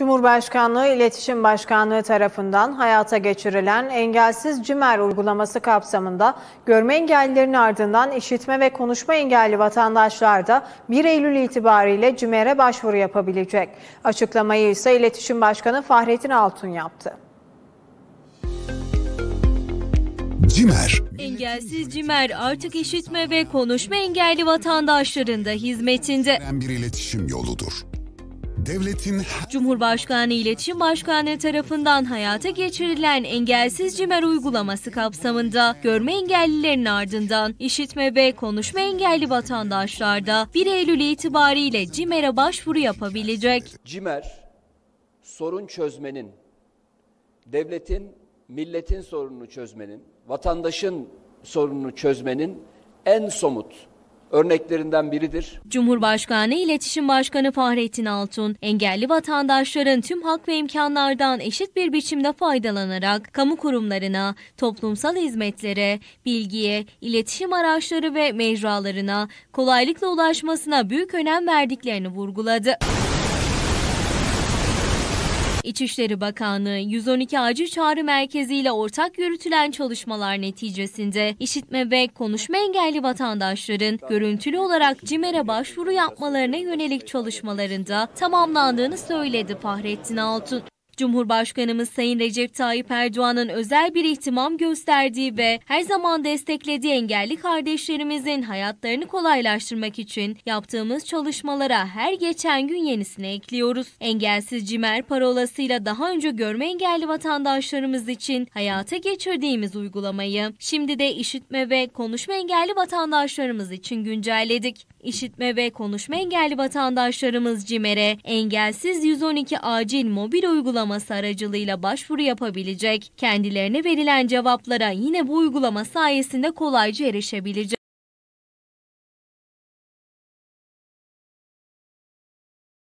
Cumhurbaşkanlığı İletişim Başkanlığı tarafından hayata geçirilen Engelsiz CİMER uygulaması kapsamında görme engellilerinin ardından işitme ve konuşma engelli vatandaşlar da 1 Eylül itibariyle CİMER'e başvuru yapabilecek. Açıklamayı ise İletişim Başkanı Fahrettin Altun yaptı. CİMER Engelsiz CİMER artık işitme ve konuşma engelli vatandaşların da hizmetinde. Bir iletişim yoludur devletin Cumhurbaşkanı İletişim başkanı tarafından hayata geçirilen engelsiz cimer uygulaması kapsamında görme engellilerin ardından işitme ve konuşma engelli vatandaşlar da 1 Eylül itibariyle CİMER'e başvuru yapabilecek. Cimer sorun çözmenin, devletin, milletin sorununu çözmenin, vatandaşın sorununu çözmenin en somut örneklerinden biridir. Cumhurbaşkanı İletişim Başkanı Fahrettin Altun, engelli vatandaşların tüm hak ve imkanlardan eşit bir biçimde faydalanarak kamu kurumlarına, toplumsal hizmetlere, bilgiye, iletişim araçları ve mecralarına kolaylıkla ulaşmasına büyük önem verdiklerini vurguladı. İçişleri Bakanlığı 112 acil çağrı Merkezi ile ortak yürütülen çalışmalar neticesinde işitme ve konuşma engelli vatandaşların görüntülü olarak CİMER'e başvuru yapmalarına yönelik çalışmalarında tamamlandığını söyledi Fahrettin Altun. Cumhurbaşkanımız Sayın Recep Tayyip Erdoğan'ın özel bir ihtimam gösterdiği ve her zaman desteklediği engelli kardeşlerimizin hayatlarını kolaylaştırmak için yaptığımız çalışmalara her geçen gün yenisini ekliyoruz. Engelsiz Cimer parolasıyla daha önce görme engelli vatandaşlarımız için hayata geçirdiğimiz uygulamayı şimdi de işitme ve konuşma engelli vatandaşlarımız için güncelledik. İşitme ve konuşma engelli vatandaşlarımız Cimer'e engelsiz 112 acil mobil uygulama uygulaması aracılığıyla başvuru yapabilecek. Kendilerine verilen cevaplara yine bu uygulama sayesinde kolayca erişebilecek.